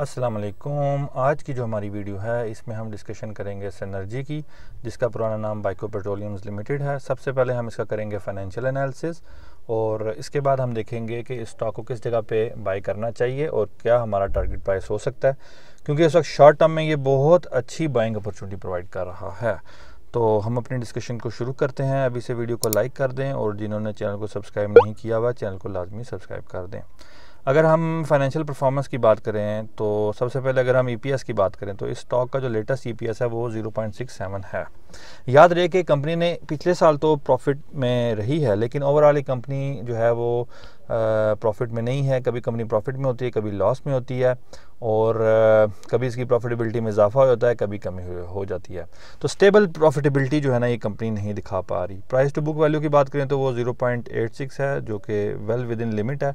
असलम आज की जो हमारी वीडियो है इसमें हम डिस्कशन करेंगे सनर्जी की जिसका पुराना नाम बाइको पेट्रोलियम्स लिमिटेड है सबसे पहले हम इसका करेंगे फाइनेंशियल एनालिसिस और इसके बाद हम देखेंगे कि स्टॉक को किस जगह पे बाई करना चाहिए और क्या हमारा टारगेट प्राइस हो सकता है क्योंकि इस वक्त शॉर्ट टर्म में ये बहुत अच्छी बाइंग अपॉर्चुनिटी प्रोवाइड कर रहा है तो हम अपनी डिस्कशन को शुरू करते हैं अभी से वीडियो को लाइक कर दें और जिन्होंने चैनल को सब्सक्राइब नहीं किया हुआ चैनल को लाजमी सब्सक्राइब कर दें अगर हम फाइनेंशियल परफॉर्मेंस की बात करें तो सबसे पहले अगर हम ई e की बात करें तो इस स्टॉक का जो लेटेस्ट ई e है वो 0.67 है याद रहे कि कंपनी ने पिछले साल तो प्रॉफिट में रही है लेकिन ओवरऑल ये कंपनी जो है वो प्रॉफिट में नहीं है कभी कंपनी प्रॉफिट में होती है कभी लॉस में होती है और आ, कभी इसकी प्रॉफिटेबिलिटी में इजाफा हो जाता है कभी कमी हो जाती है तो स्टेबल प्रॉफिटेबिलिटी जो है ना ये कंपनी नहीं दिखा पा रही प्राइस टू बुक वैल्यू की बात करें तो वो 0.86 है जो कि वेल विद इन लिमिट है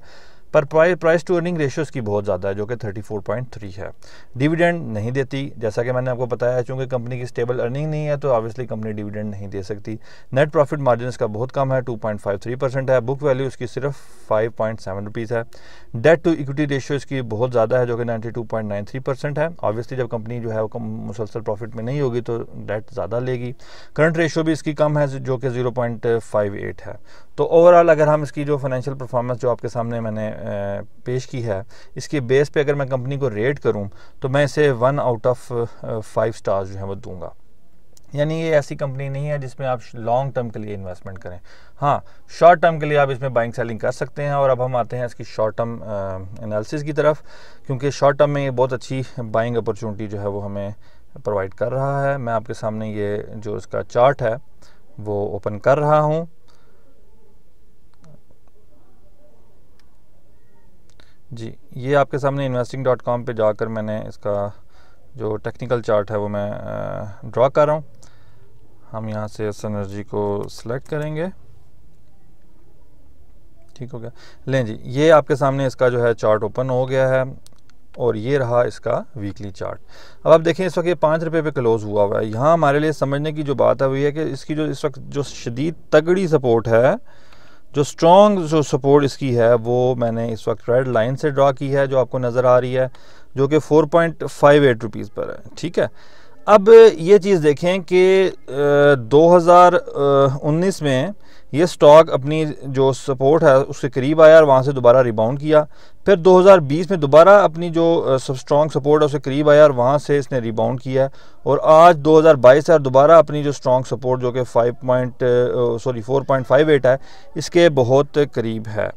पर प्राइस टू अर्निंग रेशियोज़ की बहुत ज़्यादा है जो कि 34.3 है डिविडेंड नहीं देती जैसा कि मैंने आपको बताया चूँकि कंपनी की स्टेबल अर्निंग नहीं है तो ऑब्वियसली कंपनी डिविडेंड नहीं दे सकती नेट प्रॉफिट मार्जिन का बहुत कम है 2.53 परसेंट है बुक वैल्यू इसकी सिर्फ फाइव पॉइंट सेवन रुपीज़ है डेट टू इक्विटी रेशियो इसकी बहुत ज़्यादा है जो कि ninety two point nine three percent है ऑब्वियसली जब कंपनी जो है वो मुसलसल प्रॉफिट में नहीं होगी तो डेट ज़्यादा लेगी करंट रेशियो भी इसकी कम है जो कि जीरो पॉइंट फाइव एट है तो ओवरऑल अगर हम इसकी जो फाइनेंशियल परफॉर्मेंस जो आपके सामने मैंने पेश की है इसके बेस पे अगर मैं कंपनी को रेट करूं तो मैं इसे one out of five stars जो है वो दूंगा यानी ये ऐसी कंपनी नहीं है जिसमें आप लॉन्ग टर्म के लिए इन्वेस्टमेंट करें हाँ शॉर्ट टर्म के लिए आप इसमें बाइंग सेलिंग कर सकते हैं और अब हम आते हैं इसकी शॉर्ट टर्म एनालिसिस की तरफ क्योंकि शॉर्ट टर्म में ये बहुत अच्छी बाइंग अपॉर्चुनिटी जो है वो हमें प्रोवाइड कर रहा है मैं आपके सामने ये जो इसका चार्ट है वो ओपन कर रहा हूँ जी ये आपके सामने इन्वेस्टिंग डॉट कॉम पर जाकर मैंने इसका जो टेक्निकल चार्ट है वो मैं ड्रा कर रहा हूँ हम यहाँ से एस एनर्जी को सिलेक्ट करेंगे ठीक हो गया लें जी ये आपके सामने इसका जो है चार्ट ओपन हो गया है और ये रहा इसका वीकली चार्ट अब आप देखें इस वक्त ये पाँच रुपये पे क्लोज़ हुआ हुआ है यहाँ हमारे लिए समझने की जो बात है वही है कि इसकी जो इस वक्त जो शदीद तगड़ी सपोर्ट है जो स्ट्रॉन्ग जो सपोर्ट इसकी है वो मैंने इस वक्त रेड लाइन से ड्रा की है जो आपको नज़र आ रही है जो कि 4.58 पॉइंट पर है ठीक है अब ये चीज़ देखें कि 2019 में ये स्टॉक अपनी जो सपोर्ट है उसके करीब आया और वहाँ से दोबारा रिबाउंड किया फिर 2020 में दोबारा अपनी जो स्ट्रॉन्ग सपोर्ट है उसके करीब आया और वहाँ से इसने रिबाउंड किया और आज 2022 है और दोबारा अपनी जो स्ट्रॉन्ग सपोर्ट जो कि 5 पॉइंट सॉरी 4.58 है इसके बहुत करीब है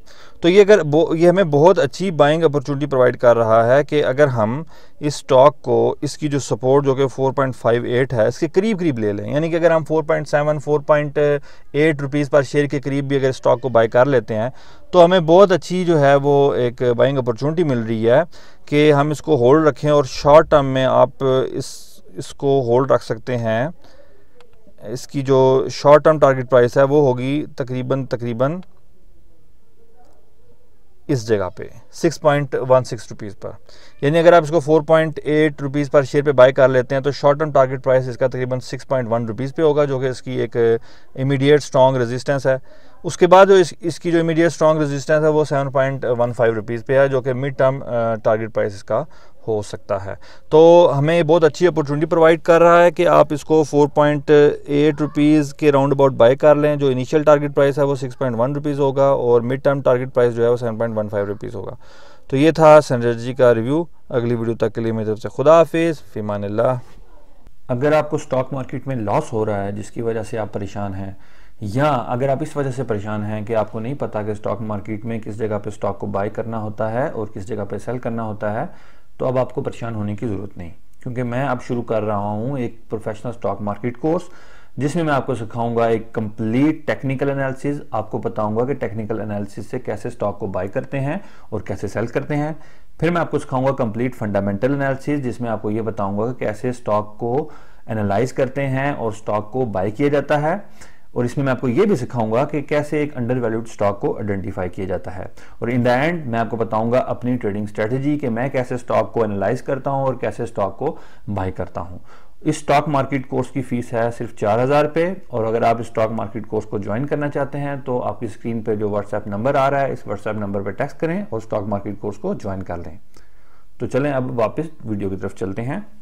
तो ये अगर ये हमें बहुत अच्छी बाइंग अपॉर्चुनिटी प्रोवाइड कर रहा है कि अगर हम इस स्टॉक को इसकी जो सपोर्ट जो कि 4.58 है इसके करीब करीब ले लें यानी कि अगर हम 4.7 4.8 रुपीस पर हज़ार शेयर के करीब भी अगर स्टॉक को बाय कर लेते हैं तो हमें बहुत अच्छी जो है वो एक बाइंग अपॉर्चुनिटी मिल रही है कि हम इसको होल्ड रखें और शॉर्ट टर्म में आप इस इसको होल्ड रख सकते हैं इसकी जो शॉर्ट टर्म टारगेट प्राइस है वो होगी तकरीबन तकरीबन इस जगह पे six point one six rupees पर यानी अगर आप इसको फोर पॉइंट एट रुपीज़ पर शेयर पे बाय कर लेते हैं तो शॉर्ट टर्म टारगेट प्राइस इसका तकरीबन सिक्स पॉइंट वन रुपीज़ पे होगा जो कि इसकी एक इमीडिएट स्ट्रॉन्ग रेजिस्टेंस है उसके बाद जो इस, इसकी जो इमीडिएट स्ट्रॉन्ग रेजिस्टेंस है वो seven point one five rupees पे है जो कि मिड टर्म टारगेट प्राइस इसका हो सकता है तो हमें बहुत अच्छी अपॉर्चुनिटी प्रोवाइड कर रहा है कि आप इसको 4.8 पॉइंट रुपीज़ के राउंड अबाउट बाय कर लें जो इनिशियल टारगेट प्राइस है वो 6.1 पॉइंट होगा और मिड टर्म टारगेट प्राइस जो है वो 7.15 रुपीज़ होगा तो ये था सनरज जी का रिव्यू अगली वीडियो तक के लिए मेरी तरफ से खुदा हाफिज़ फ़ीमान अगर आपको स्टॉक मार्केट में लॉस हो रहा है जिसकी वजह से आप परेशान हैं या अगर आप इस वजह से परेशान हैं कि आपको नहीं पता कि स्टॉक मार्केट में किस जगह पे स्टॉक को बाय करना होता है और किस जगह पे सेल करना होता है तो अब आपको परेशान होने की ज़रूरत नहीं क्योंकि मैं अब शुरू कर रहा हूँ एक प्रोफेशनल स्टॉक मार्केट कोर्स जिसमें मैं आपको सिखाऊंगा एक कंप्लीट टेक्निकल एनालिसिस आपको बताऊंगा कि टेक्निकल एनालिसिस से कैसे स्टॉक को बाय करते हैं और कैसे सेल करते हैं फिर मैं आपको सिखाऊंगा कंप्लीट फंडामेंटल एनालिसिस जिसमें आपको ये बताऊंगा कि कैसे स्टॉक को एनालाइज करते हैं और स्टॉक को बाय किया जाता है और इसमें मैं आपको ये भी सिखाऊंगा कि कैसे एक अंडर वैल्यूड स्टॉक को आइडेंटिफाई किया जाता है और इन द एंड मैं आपको बताऊंगा अपनी ट्रेडिंग स्ट्रेटजी कि मैं कैसे स्टॉक को एनालाइज करता हूं और कैसे स्टॉक को बाई करता हूं इस स्टॉक मार्केट कोर्स की फीस है सिर्फ चार हज़ार रुपये और अगर आप स्टॉक मार्केट कोर्स को ज्वाइन करना चाहते हैं तो आपकी स्क्रीन पर जो व्हाट्सएप नंबर आ रहा है इस व्हाट्सएप नंबर पर टेक्स्ट करें और स्टॉक मार्केट कोर्स को ज्वाइन कर लें तो चलें अब वापस वीडियो की तरफ चलते हैं